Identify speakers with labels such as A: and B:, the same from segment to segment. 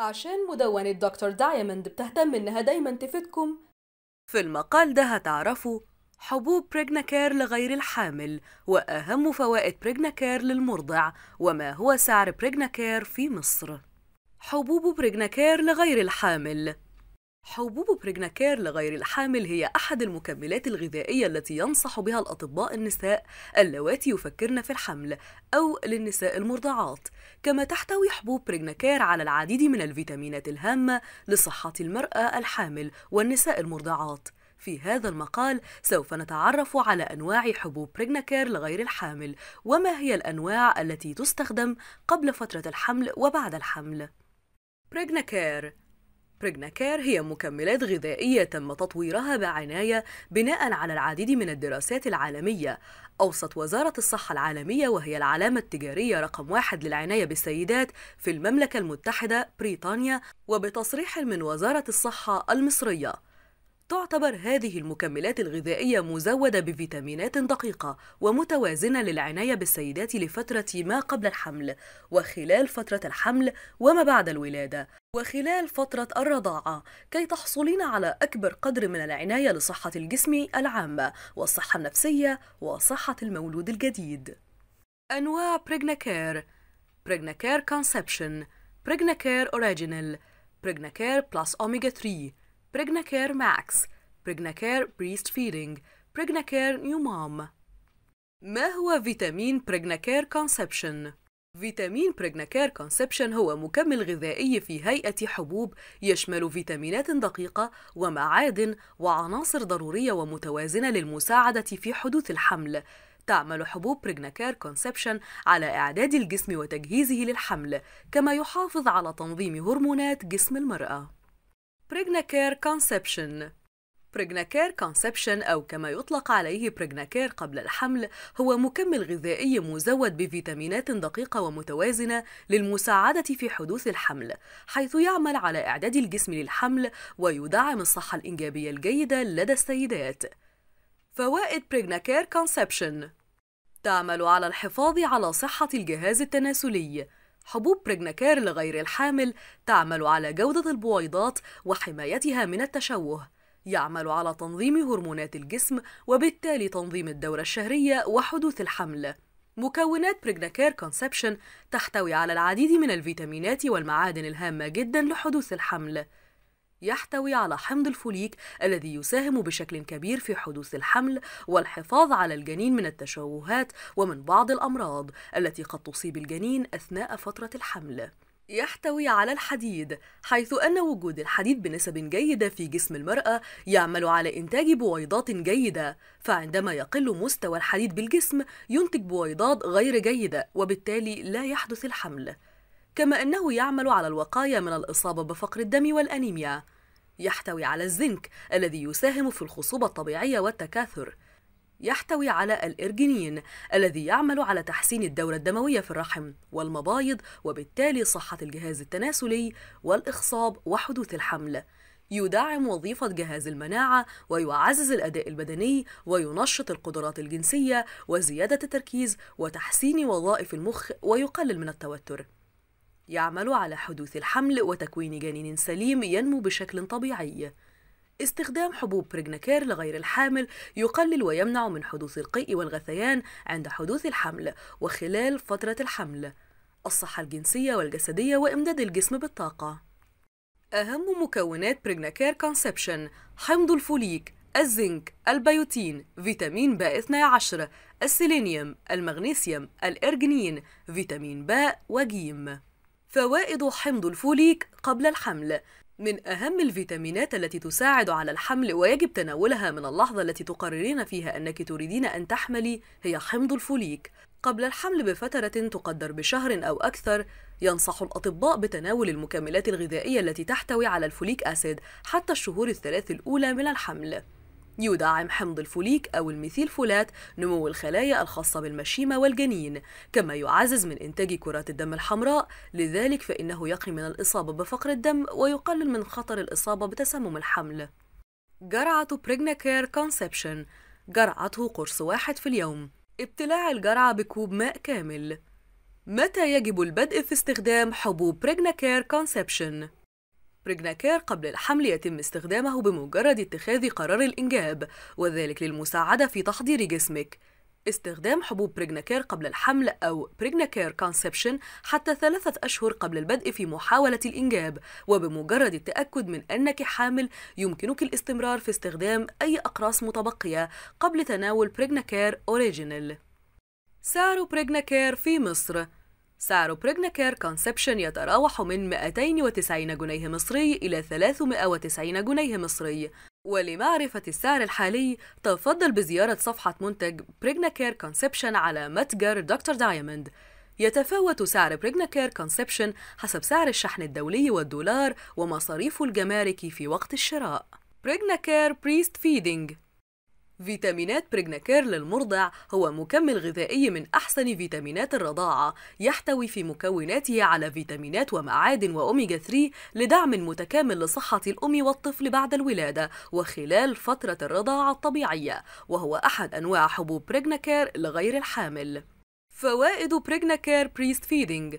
A: عشان مدونة دكتور دايموند بتهتم إنها دايما تفيدكم في المقال ده هتعرفوا حبوب بريجناكير لغير الحامل وأهم فوائد بريجناكير للمرضع وما هو سعر بريجناكير في مصر حبوب بريجناكير لغير الحامل حبوب بريجناكير لغير الحامل هي أحد المكملات الغذائية التي ينصح بها الأطباء النساء اللواتي يفكرن في الحمل أو للنساء المرضعات، كما تحتوي حبوب بريجناكير على العديد من الفيتامينات الهامة لصحة المرأة الحامل والنساء المرضعات. في هذا المقال سوف نتعرف على أنواع حبوب بريجناكير لغير الحامل وما هي الأنواع التي تستخدم قبل فترة الحمل وبعد الحمل. بريجناكير بريجناكير هي مكملات غذائية تم تطويرها بعناية بناء على العديد من الدراسات العالمية أوصت وزارة الصحة العالمية وهي العلامة التجارية رقم واحد للعناية بالسيدات في المملكة المتحدة بريطانيا وبتصريح من وزارة الصحة المصرية تعتبر هذه المكملات الغذائية مزودة بفيتامينات دقيقة ومتوازنة للعناية بالسيدات لفترة ما قبل الحمل وخلال فترة الحمل وما بعد الولادة وخلال فترة الرضاعة كي تحصلين على أكبر قدر من العناية لصحة الجسم العامة والصحة النفسية وصحة المولود الجديد أنواع بريجناكير بريجناكير كونسبشن بريجناكير أوريجينال بريجناكير بلس أوميجا 3 بريجناكير ماكس بريجناكير بريست فيدينج بريجناكير نيو مام ما هو فيتامين بريجناكير كونسبشن؟ فيتامين بريجناكير كونسبشن هو مكمل غذائي في هيئة حبوب يشمل فيتامينات دقيقة ومعادن وعناصر ضرورية ومتوازنة للمساعدة في حدوث الحمل. تعمل حبوب بريجناكير كونسبشن على إعداد الجسم وتجهيزه للحمل، كما يحافظ على تنظيم هرمونات جسم المرأة. بريجناكير كونسبشن بريجناكير كونسبشن أو كما يطلق عليه بريجناكير قبل الحمل هو مكمل غذائي مزود بفيتامينات دقيقة ومتوازنة للمساعدة في حدوث الحمل حيث يعمل على إعداد الجسم للحمل ويدعم الصحة الإنجابية الجيدة لدى السيدات فوائد بريجناكير كونسبشن تعمل على الحفاظ على صحة الجهاز التناسلي حبوب بريجناكير لغير الحامل تعمل على جودة البويضات وحمايتها من التشوه يعمل على تنظيم هرمونات الجسم وبالتالي تنظيم الدورة الشهرية وحدوث الحمل مكونات بريجناكير كونسبشن تحتوي على العديد من الفيتامينات والمعادن الهامة جدا لحدوث الحمل يحتوي على حمض الفوليك الذي يساهم بشكل كبير في حدوث الحمل والحفاظ على الجنين من التشوهات ومن بعض الأمراض التي قد تصيب الجنين أثناء فترة الحمل يحتوي على الحديد حيث أن وجود الحديد بنسب جيدة في جسم المرأة يعمل على إنتاج بويضات جيدة فعندما يقل مستوى الحديد بالجسم ينتج بويضات غير جيدة وبالتالي لا يحدث الحمل كما أنه يعمل على الوقاية من الإصابة بفقر الدم والأنيميا يحتوي على الزنك الذي يساهم في الخصوبة الطبيعية والتكاثر يحتوي على الإرجينين الذي يعمل على تحسين الدورة الدموية في الرحم والمبايض وبالتالي صحة الجهاز التناسلي والإخصاب وحدوث الحمل يدعم وظيفة جهاز المناعة ويعزز الأداء البدني وينشط القدرات الجنسية وزيادة التركيز وتحسين وظائف المخ ويقلل من التوتر يعمل على حدوث الحمل وتكوين جنين سليم ينمو بشكل طبيعي استخدام حبوب بريجناكير لغير الحامل يقلل ويمنع من حدوث القيء والغثيان عند حدوث الحمل وخلال فترة الحمل الصحة الجنسية والجسدية وإمداد الجسم بالطاقة أهم مكونات بريجناكير كونسبشن حمض الفوليك الزنك البيوتين فيتامين ب 12 السيلينيوم المغنيسيوم الإرجنين فيتامين ب وجيم فوائد حمض الفوليك قبل الحمل من أهم الفيتامينات التي تساعد على الحمل ويجب تناولها من اللحظة التي تقررين فيها أنك تريدين أن تحملي هي حمض الفوليك قبل الحمل بفترة تقدر بشهر أو أكثر ينصح الأطباء بتناول المكملات الغذائية التي تحتوي على الفوليك أسيد حتى الشهور الثلاث الأولى من الحمل يدعم حمض الفوليك أو الميثيل فولات نمو الخلايا الخاصة بالمشيمة والجنين كما يعزز من إنتاج كرات الدم الحمراء لذلك فإنه يقي من الإصابة بفقر الدم ويقلل من خطر الإصابة بتسمم الحمل جرعة بريجناكير كونسبشن جرعته قرص واحد في اليوم ابتلاع الجرعة بكوب ماء كامل متى يجب البدء في استخدام حبوب بريجناكير كونسبشن؟ بريجناكير قبل الحمل يتم استخدامه بمجرد اتخاذ قرار الإنجاب وذلك للمساعدة في تحضير جسمك استخدام حبوب بريجناكير قبل الحمل أو بريجناكير كونسبشن حتى ثلاثة أشهر قبل البدء في محاولة الإنجاب وبمجرد التأكد من أنك حامل يمكنك الاستمرار في استخدام أي أقراص متبقية قبل تناول بريجناكير أوريجينال سعر بريجناكير في مصر سعر بريجناكير كونسبشن يتراوح من 290 جنيه مصري إلى 390 جنيه مصري ولمعرفة السعر الحالي تفضل بزيارة صفحة منتج بريجناكير كونسبشن على متجر دكتور دايموند يتفاوت سعر بريجناكير كونسبشن حسب سعر الشحن الدولي والدولار ومصاريف الجمارك في وقت الشراء بريجناكير بريست فيدينج فيتامينات بريجناكير للمرضع هو مكمل غذائي من أحسن فيتامينات الرضاعة يحتوي في مكوناته على فيتامينات ومعادن وأوميجا 3 لدعم متكامل لصحة الأم والطفل بعد الولادة وخلال فترة الرضاعة الطبيعية وهو أحد أنواع حبوب بريجناكير لغير الحامل فوائد بريجناكير بريست فيدينج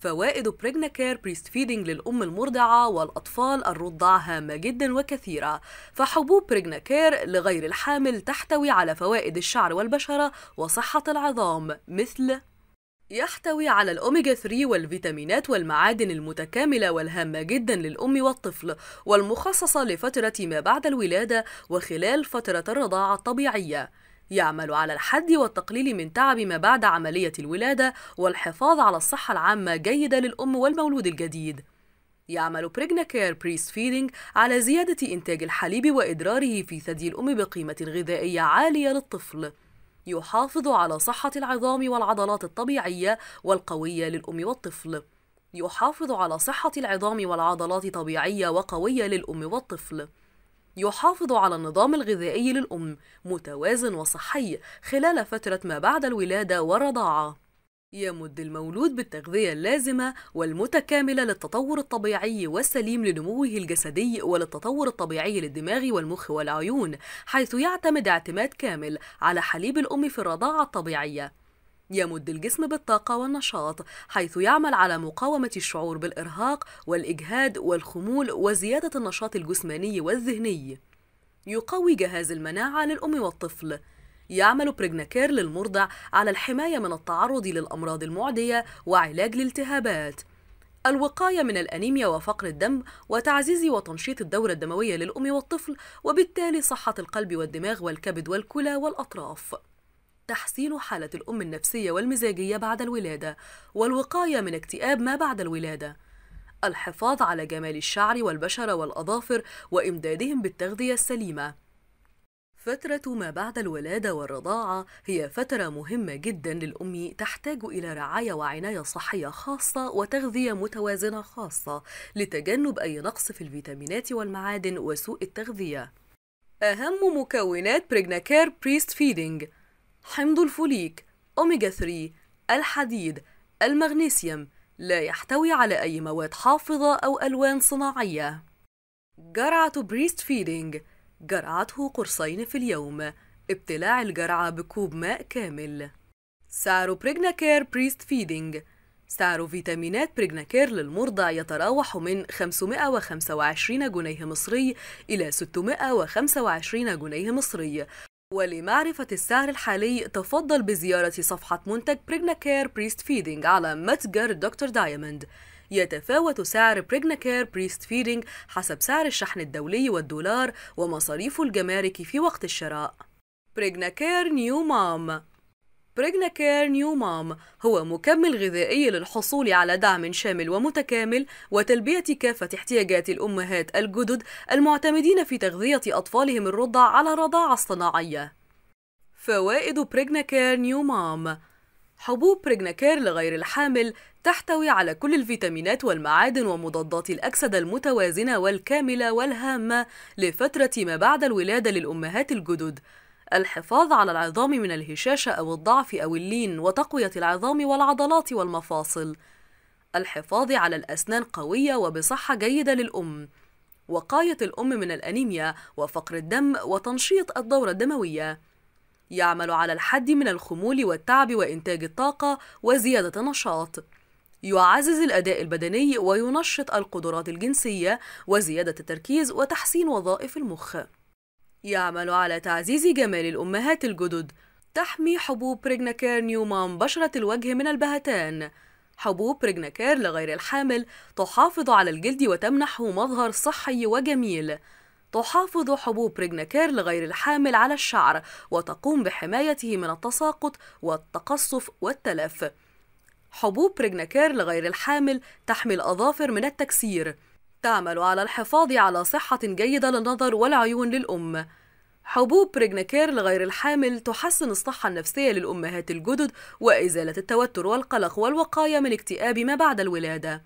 A: فوائد بريجنا كير بريست فيدنج للأم المرضعة والأطفال الرضع هامة جدا وكثيرة فحبوب بريجنا كير لغير الحامل تحتوي على فوائد الشعر والبشرة وصحة العظام مثل يحتوي على الأوميجا 3 والفيتامينات والمعادن المتكاملة والهامة جدا للأم والطفل والمخصصة لفترة ما بعد الولادة وخلال فترة الرضاعة الطبيعية يعمل على الحد والتقليل من تعب ما بعد عملية الولادة والحفاظ على الصحة العامة جيدة للأم والمولود الجديد يعمل بريجنا كير بريس فيدينج على زيادة إنتاج الحليب وإدراره في ثدي الأم بقيمة غذائية عالية للطفل يحافظ على صحة العظام والعضلات الطبيعية والقوية للأم والطفل يحافظ على صحة العظام والعضلات طبيعية وقوية للأم والطفل يحافظ على النظام الغذائي للأم متوازن وصحي خلال فترة ما بعد الولادة والرضاعة. يمد المولود بالتغذية اللازمة والمتكاملة للتطور الطبيعي والسليم لنموه الجسدي وللتطور الطبيعي للدماغ والمخ والعيون، حيث يعتمد اعتماد كامل على حليب الأم في الرضاعة الطبيعية. يمد الجسم بالطاقة والنشاط حيث يعمل على مقاومة الشعور بالإرهاق والإجهاد والخمول وزيادة النشاط الجسماني والذهني يقوي جهاز المناعة للأم والطفل يعمل بريجناكير للمرضع على الحماية من التعرض للأمراض المعدية وعلاج الالتهابات الوقاية من الأنيميا وفقر الدم وتعزيز وتنشيط الدورة الدموية للأم والطفل وبالتالي صحة القلب والدماغ والكبد والكلى والأطراف تحسين حالة الأم النفسية والمزاجية بعد الولادة والوقاية من اكتئاب ما بعد الولادة الحفاظ على جمال الشعر والبشرة والأظافر وإمدادهم بالتغذية السليمة فترة ما بعد الولادة والرضاعة هي فترة مهمة جدا للأم تحتاج إلى رعاية وعناية صحية خاصة وتغذية متوازنة خاصة لتجنب أي نقص في الفيتامينات والمعادن وسوء التغذية أهم مكونات بريجناكير بريست فيدينج حمض الفوليك أوميجا 3 الحديد المغنيسيوم لا يحتوي على أي مواد حافظة أو ألوان صناعية جرعة بريست فيدينج جرعته قرصين في اليوم ابتلاع الجرعة بكوب ماء كامل سعر بريجناكير بريست فيدينج سعر فيتامينات بريجناكير للمرضع يتراوح من 525 جنيه مصري إلى 625 جنيه مصري ولمعرفة السعر الحالي تفضل بزيارة صفحة منتج كير بريست فيدينج على متجر دكتور دايموند يتفاوت سعر كير بريست فيدينج حسب سعر الشحن الدولي والدولار ومصاريف الجمارك في وقت الشراء كير نيو مام بريجنا كير نيو مام هو مكمل غذائي للحصول على دعم شامل ومتكامل وتلبية كافة احتياجات الأمهات الجدد المعتمدين في تغذية أطفالهم الرضع على رضاعة اصطناعية فوائد بريجنا كير نيو مام حبوب كير لغير الحامل تحتوي على كل الفيتامينات والمعادن ومضادات الأكسدة المتوازنة والكاملة والهامة لفترة ما بعد الولادة للأمهات الجدد الحفاظ على العظام من الهشاشة أو الضعف أو اللين وتقوية العظام والعضلات والمفاصل الحفاظ على الأسنان قوية وبصحة جيدة للأم وقاية الأم من الأنيميا وفقر الدم وتنشيط الدورة الدموية يعمل على الحد من الخمول والتعب وإنتاج الطاقة وزيادة النشاط يعزز الأداء البدني وينشط القدرات الجنسية وزيادة التركيز وتحسين وظائف المخ يعمل على تعزيز جمال الأمهات الجدد تحمي حبوب بريجناكير نيومان بشرة الوجه من البهتان حبوب بريجناكير لغير الحامل تحافظ على الجلد وتمنحه مظهر صحي وجميل تحافظ حبوب بريجناكير لغير الحامل على الشعر وتقوم بحمايته من التساقط والتقصف والتلف حبوب بريجناكير لغير الحامل تحمي الأظافر من التكسير تعمل على الحفاظ على صحة جيدة للنظر والعيون للأم حبوب بريجناكير لغير الحامل تحسن الصحة النفسية للأمهات الجدد وإزالة التوتر والقلق والوقاية من اكتئاب ما بعد الولادة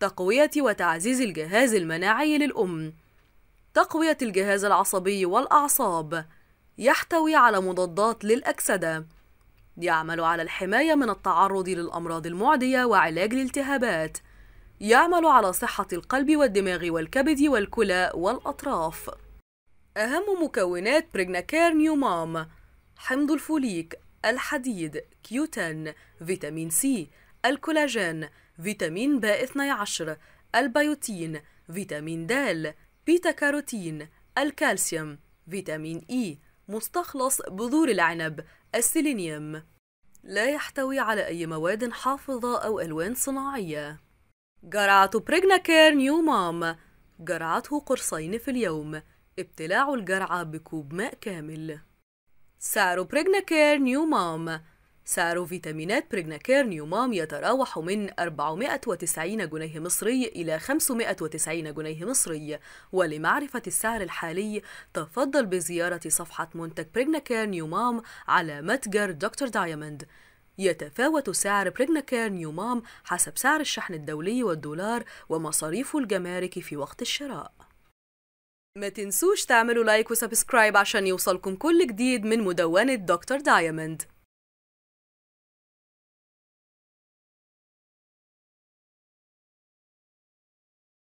A: تقوية وتعزيز الجهاز المناعي للأم تقوية الجهاز العصبي والأعصاب يحتوي على مضادات للأكسدة يعمل على الحماية من التعرض للأمراض المعدية وعلاج الالتهابات يعمل على صحة القلب والدماغ والكبد والكلى والأطراف أهم مكونات بريجناكير نيومام حمض الفوليك الحديد كيوتان فيتامين سي الكولاجين فيتامين ب 12 البيوتين فيتامين د بيتا كاروتين الكالسيوم فيتامين إي مستخلص بذور العنب السيلينيوم لا يحتوي على أي مواد حافظة أو ألوان صناعية جرعة كير نيو مام جرعته قرصين في اليوم ابتلاع الجرعة بكوب ماء كامل سعر كير نيو مام سعر فيتامينات كير نيو مام يتراوح من 490 جنيه مصري إلى 590 جنيه مصري ولمعرفة السعر الحالي تفضل بزيارة صفحة منتج كير نيو مام على متجر دكتور دايموند يتفاوت سعر بريجناكير نيو مام حسب سعر الشحن الدولي والدولار ومصاريف الجمارك في وقت الشراء ما تنسوش تعملوا لايك وسبسكرايب عشان يوصلكم كل جديد من مدونة دكتور دايموند